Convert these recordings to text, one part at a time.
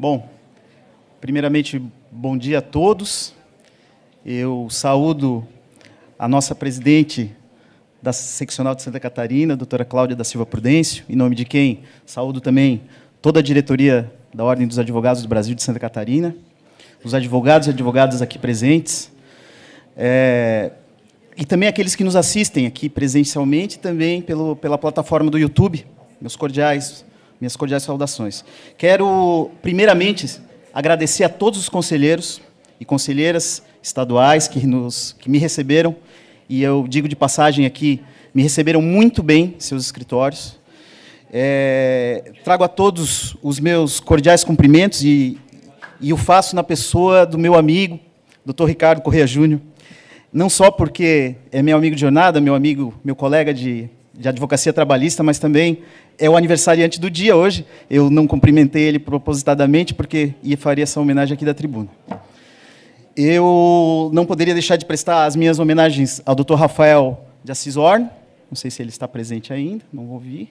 Bom, primeiramente, bom dia a todos. Eu saúdo a nossa presidente da seccional de Santa Catarina, doutora Cláudia da Silva Prudêncio, em nome de quem saúdo também toda a diretoria da Ordem dos Advogados do Brasil de Santa Catarina, os advogados e advogadas aqui presentes, é, e também aqueles que nos assistem aqui presencialmente, também pelo, pela plataforma do YouTube, meus cordiais minhas cordiais saudações. Quero, primeiramente, agradecer a todos os conselheiros e conselheiras estaduais que, nos, que me receberam. E eu digo de passagem aqui, me receberam muito bem seus escritórios. É, trago a todos os meus cordiais cumprimentos e, e o faço na pessoa do meu amigo, Dr. Ricardo Correia Júnior. Não só porque é meu amigo de jornada, meu amigo, meu colega de de advocacia trabalhista, mas também é o aniversariante do dia hoje. Eu não cumprimentei ele propositadamente, porque ia faria essa homenagem aqui da tribuna. Eu não poderia deixar de prestar as minhas homenagens ao Dr. Rafael de Assis não sei se ele está presente ainda, não vou vir,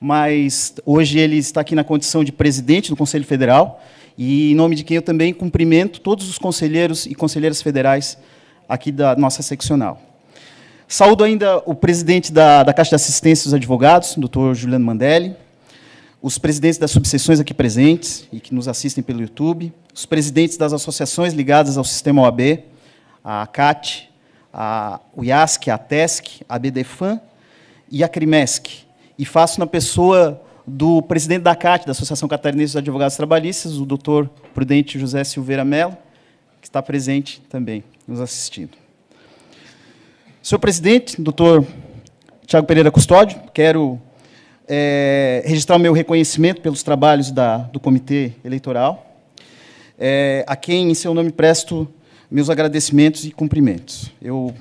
mas hoje ele está aqui na condição de presidente do Conselho Federal, e em nome de quem eu também cumprimento todos os conselheiros e conselheiras federais aqui da nossa seccional. Saúdo ainda o presidente da, da Caixa de Assistência dos Advogados, doutor Juliano Mandelli, os presidentes das subseções aqui presentes e que nos assistem pelo YouTube, os presidentes das associações ligadas ao sistema OAB, a CAT, a IASC, a TESC, a BDFAM e a CRIMESC. E faço na pessoa do presidente da CAT, da Associação Catarinense dos Advogados Trabalhistas, o doutor Prudente José Silveira Mello, que está presente também, nos assistindo. Senhor presidente, doutor Tiago Pereira Custódio, quero é, registrar o meu reconhecimento pelos trabalhos da, do Comitê Eleitoral, é, a quem, em seu nome, presto meus agradecimentos e cumprimentos. Eu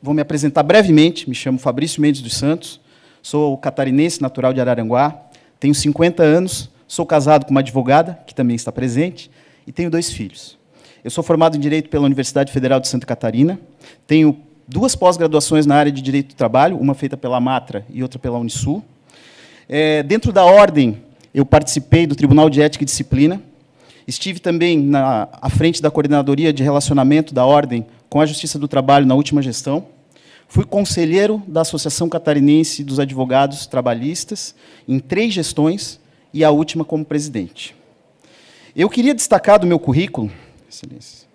vou me apresentar brevemente, me chamo Fabrício Mendes dos Santos, sou catarinense, natural de Araranguá, tenho 50 anos, sou casado com uma advogada, que também está presente, e tenho dois filhos. Eu sou formado em Direito pela Universidade Federal de Santa Catarina, tenho duas pós-graduações na área de Direito do Trabalho, uma feita pela Matra e outra pela Unisul. É, dentro da ordem, eu participei do Tribunal de Ética e Disciplina. Estive também na, à frente da Coordenadoria de Relacionamento da Ordem com a Justiça do Trabalho na última gestão. Fui conselheiro da Associação Catarinense dos Advogados Trabalhistas em três gestões e a última como presidente. Eu queria destacar do meu currículo, excelência,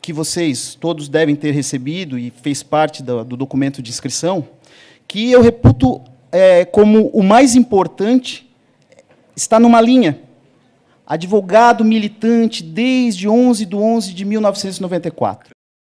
que vocês todos devem ter recebido e fez parte do, do documento de inscrição, que eu reputo é, como o mais importante, está numa linha. Advogado militante desde 11 de 11 de 1994.